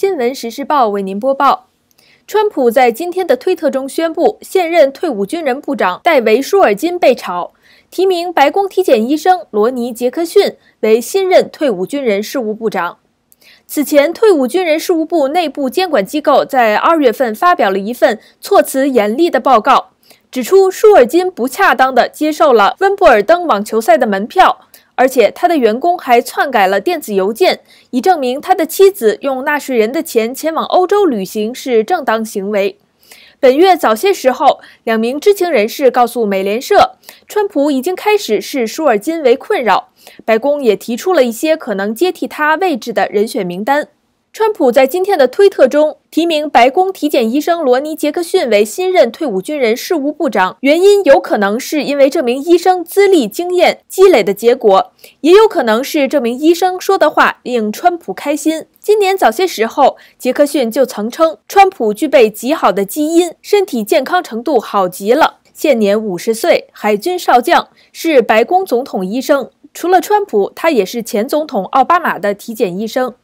新闻实时报为您播报：，川普在今天的推特中宣布，现任退伍军人部长戴维·舒尔金被炒，提名白宫体检医生罗尼·杰克逊为新任退伍军人事务部长。此前，退伍军人事务部内部监管机构在二月份发表了一份措辞严厉的报告，指出舒尔金不恰当地接受了温布尔登网球赛的门票。而且，他的员工还篡改了电子邮件，以证明他的妻子用纳税人的钱前往欧洲旅行是正当行为。本月早些时候，两名知情人士告诉美联社，川普已经开始视舒尔金为困扰，白宫也提出了一些可能接替他位置的人选名单。川普在今天的推特中提名白宫体检医生罗尼·杰克逊为新任退伍军人事务部长，原因有可能是因为这名医生资历经验积累的结果，也有可能是这名医生说的话令川普开心。今年早些时候，杰克逊就曾称川普具备极好的基因，身体健康程度好极了。现年五十岁，海军少将是白宫总统医生，除了川普，他也是前总统奥巴马的体检医生。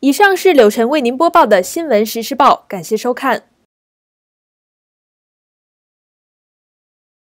以上是柳晨为您播报的新闻实时报，感谢收看。